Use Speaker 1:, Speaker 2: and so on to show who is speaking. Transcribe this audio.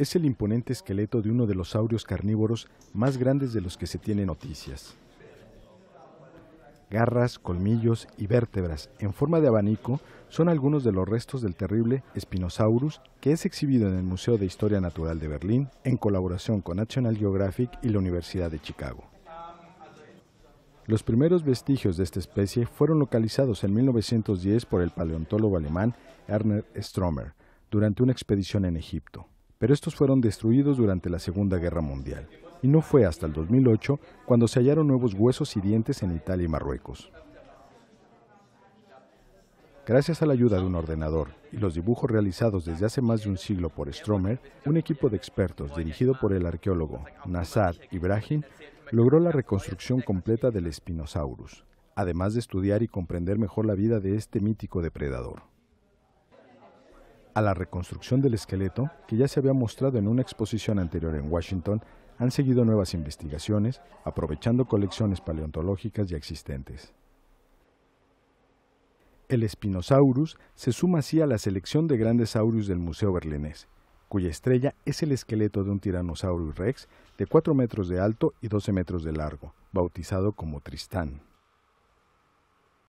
Speaker 1: es el imponente esqueleto de uno de los saurios carnívoros más grandes de los que se tiene noticias. Garras, colmillos y vértebras en forma de abanico son algunos de los restos del terrible Spinosaurus que es exhibido en el Museo de Historia Natural de Berlín en colaboración con National Geographic y la Universidad de Chicago. Los primeros vestigios de esta especie fueron localizados en 1910 por el paleontólogo alemán ernst Stromer durante una expedición en Egipto pero estos fueron destruidos durante la Segunda Guerra Mundial, y no fue hasta el 2008 cuando se hallaron nuevos huesos y dientes en Italia y Marruecos. Gracias a la ayuda de un ordenador y los dibujos realizados desde hace más de un siglo por Stromer, un equipo de expertos dirigido por el arqueólogo Nassar Ibrahim logró la reconstrucción completa del Spinosaurus, además de estudiar y comprender mejor la vida de este mítico depredador a la reconstrucción del esqueleto, que ya se había mostrado en una exposición anterior en Washington, han seguido nuevas investigaciones, aprovechando colecciones paleontológicas ya existentes. El Spinosaurus se suma así a la selección de grandes saurios del Museo Berlenés, cuya estrella es el esqueleto de un Tyrannosaurus rex de 4 metros de alto y 12 metros de largo, bautizado como Tristán.